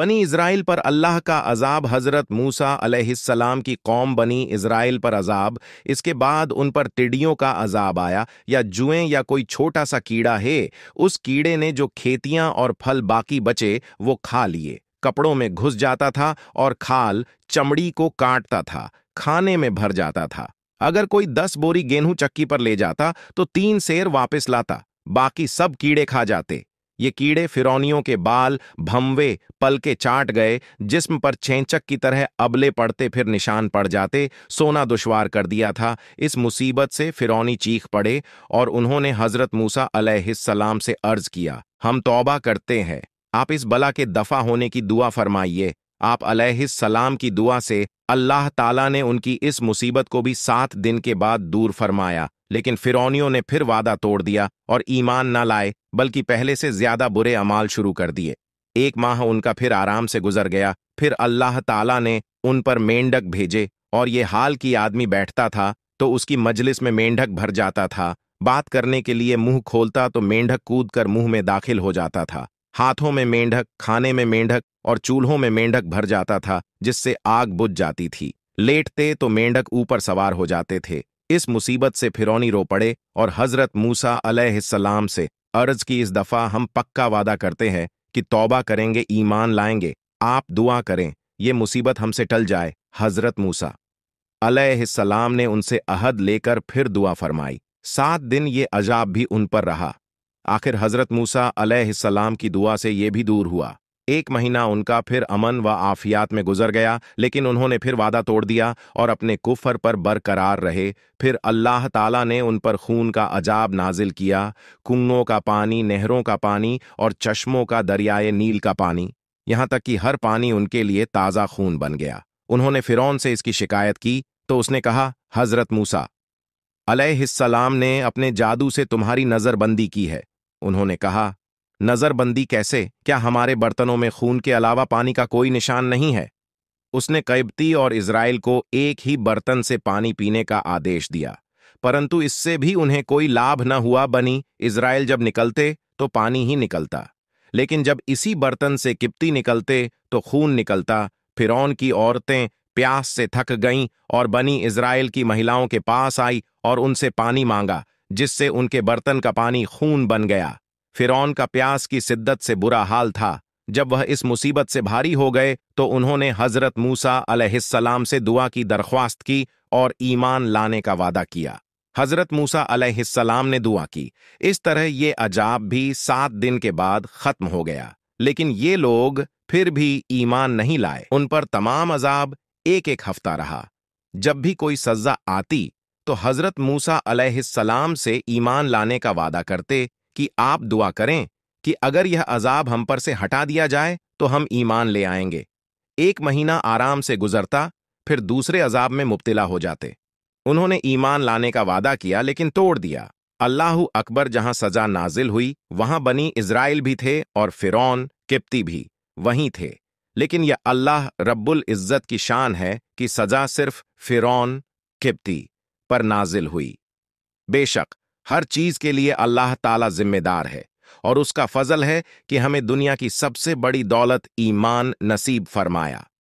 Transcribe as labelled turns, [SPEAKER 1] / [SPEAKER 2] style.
[SPEAKER 1] बनी इसराइल पर अल्लाह का अजाब हज़रत मूसा अलैहिस्सलाम की कौम बनी इसराइल पर अजाब इसके बाद उन पर टिड्डियों का अजाब आया या जुएं या कोई छोटा सा कीड़ा है उस कीड़े ने जो खेतियां और फल बाकी बचे वो खा लिए कपड़ों में घुस जाता था और खाल चमड़ी को काटता था खाने में भर जाता था अगर कोई दस बोरी गेहूं चक्की पर ले जाता तो तीन शेर वापस लाता बाकी सब कीड़े खा जाते ये कीड़े फिरौनियों के बाल भमवे पल के चाट गए जिस्म पर छेंचक की तरह अबले पड़ते फिर निशान पड़ जाते सोना दुश्वार कर दिया था इस मुसीबत से फिरौनी चीख पड़े और उन्होंने हजरत मूसा अलैहिस्सलाम से अर्ज किया हम तौबा करते हैं आप इस बला के दफा होने की दुआ फरमाइए आप अलैहिस्सलाम की दुआ से अल्लाह ताला ने उनकी इस मुसीबत को भी सात दिन के बाद दूर फरमाया लेकिन फिरौनियों ने फिर वादा तोड़ दिया और ईमान न लाए बल्कि पहले से ज्यादा बुरे अमाल शुरू कर दिए एक माह उनका फिर आराम से गुजर गया फिर अल्लाह ताला ने उन पर मेंढक भेजे और ये हाल की आदमी बैठता था तो उसकी मजलिस में मेंढक भर जाता था बात करने के लिए मुंह खोलता तो मेंढक कूद कर मुंह में दाखिल हो जाता था हाथों में मेंढक खाने में मेंढक और चूल्हों में मेंढक भर जाता था जिससे आग बुझ जाती थी लेटते तो मेंढक ऊपर सवार हो जाते थे इस मुसीबत से फिरौनी रो पड़े और हजरत मूसा अलैहिस्सलाम से अर्ज की इस दफ़ा हम पक्का वादा करते हैं कि तौबा करेंगे ईमान लाएंगे आप दुआ करें ये मुसीबत हमसे टल जाए हजरत मूसा अलैहिस्सलाम ने उनसे अहद लेकर फिर दुआ फरमाई सात दिन ये अजाब भी उन पर रहा आखिर हजरत मूसा अलैहिस्सलाम की दुआ से ये भी दूर हुआ एक महीना उनका फिर अमन व आफियात में गुजर गया लेकिन उन्होंने फिर वादा तोड़ दिया और अपने कुफर पर बरकरार रहे फिर अल्लाह ताला ने उन पर खून का अजाब नाजिल किया कुओं का पानी नहरों का पानी और चश्मों का दरियाए नील का पानी यहां तक कि हर पानी उनके लिए ताज़ा खून बन गया उन्होंने फिरौन से इसकी शिकायत की तो उसने कहा हज़रत मूसा अलहसलाम ने अपने जादू से तुम्हारी नज़रबंदी की है उन्होंने कहा नज़रबंदी कैसे क्या हमारे बर्तनों में खून के अलावा पानी का कोई निशान नहीं है उसने कैबती और इसराइल को एक ही बर्तन से पानी पीने का आदेश दिया परंतु इससे भी उन्हें कोई लाभ न हुआ बनी इसराइल जब निकलते तो पानी ही निकलता लेकिन जब इसी बर्तन से किप्ती निकलते तो खून निकलता फिरौन की औरतें प्यास से थक गईं और बनी इसराइल की महिलाओं के पास आई और उनसे पानी मांगा जिससे उनके बर्तन का पानी खून बन गया फिरौन का प्यास की शिद्दत से बुरा हाल था जब वह इस मुसीबत से भारी हो गए तो उन्होंने हजरत मूसा अलैहिस्सलाम से दुआ की दरख्वास्त की और ईमान लाने का वादा किया हजरत मूसा अलैहिस्सलाम ने दुआ की इस तरह ये अजाब भी सात दिन के बाद खत्म हो गया लेकिन ये लोग फिर भी ईमान नहीं लाए उन पर तमाम अजाब एक एक हफ्ता रहा जब भी कोई सज्जा आती तो हजरत मूसा अलैहिस्सलाम से ईमान लाने का वादा करते कि आप दुआ करें कि अगर यह अजाब हम पर से हटा दिया जाए तो हम ईमान ले आएंगे एक महीना आराम से गुजरता फिर दूसरे अजाब में मुब्तला हो जाते उन्होंने ईमान लाने का वादा किया लेकिन तोड़ दिया अल्लाह अकबर जहां सजा नाजिल हुई वहां बनी इसराइल भी थे और फिरौन किप्ती भी वहीं थे लेकिन यह अल्लाह रब्बुल इज़्ज़त की शान है कि सजा सिर्फ फिरौन किप्ती पर नाजिल हुई बेशक हर चीज के लिए अल्लाह ताला जिम्मेदार है और उसका फजल है कि हमें दुनिया की सबसे बड़ी दौलत ईमान नसीब फरमाया